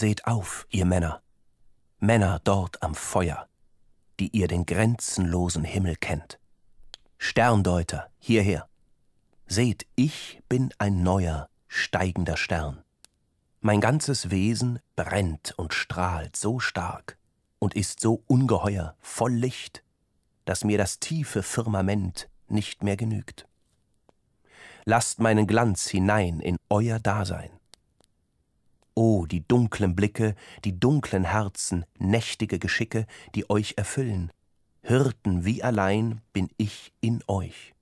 Seht auf, ihr Männer, Männer dort am Feuer, die ihr den grenzenlosen Himmel kennt. Sterndeuter, hierher. Seht, ich bin ein neuer, steigender Stern. Mein ganzes Wesen brennt und strahlt so stark und ist so ungeheuer, voll Licht, dass mir das tiefe Firmament nicht mehr genügt. Lasst meinen Glanz hinein in euer Dasein. Oh, die dunklen Blicke, die dunklen Herzen, nächtige Geschicke, die euch erfüllen. Hirten wie allein bin ich in euch.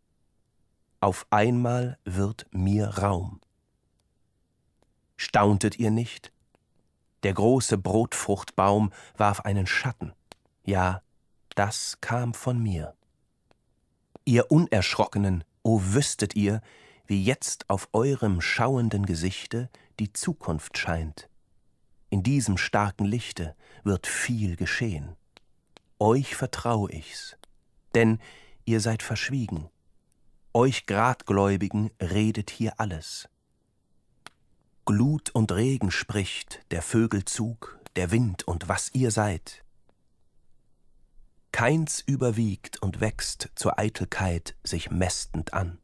Auf einmal wird mir Raum. Stauntet ihr nicht? Der große Brotfruchtbaum warf einen Schatten. Ja, das kam von mir. Ihr Unerschrockenen, o oh, wüsstet ihr, wie jetzt auf eurem schauenden Gesichte die Zukunft scheint. In diesem starken Lichte wird viel geschehen. Euch vertraue ich's, denn ihr seid verschwiegen. Euch Gradgläubigen redet hier alles. Glut und Regen spricht, der Vögelzug, der Wind und was ihr seid. Keins überwiegt und wächst zur Eitelkeit sich mästend an.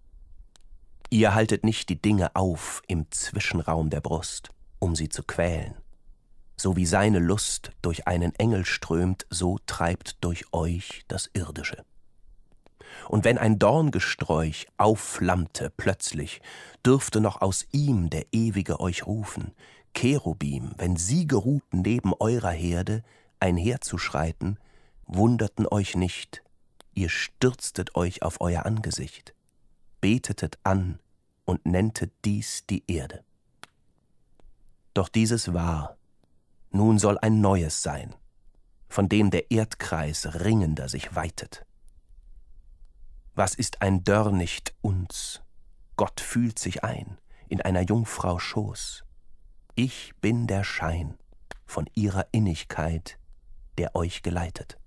Ihr haltet nicht die Dinge auf im Zwischenraum der Brust, um sie zu quälen. So wie seine Lust durch einen Engel strömt, so treibt durch euch das Irdische. Und wenn ein Dorngesträuch aufflammte plötzlich, dürfte noch aus ihm der Ewige euch rufen, Cherubim, wenn sie geruhten neben eurer Herde, einherzuschreiten, wunderten euch nicht, ihr stürztet euch auf euer Angesicht, betetet an, und nennte dies die Erde. Doch dieses war, nun soll ein neues sein, von dem der Erdkreis ringender sich weitet. Was ist ein Dörr nicht uns? Gott fühlt sich ein in einer Jungfrau Schoß. Ich bin der Schein von ihrer Innigkeit, der euch geleitet.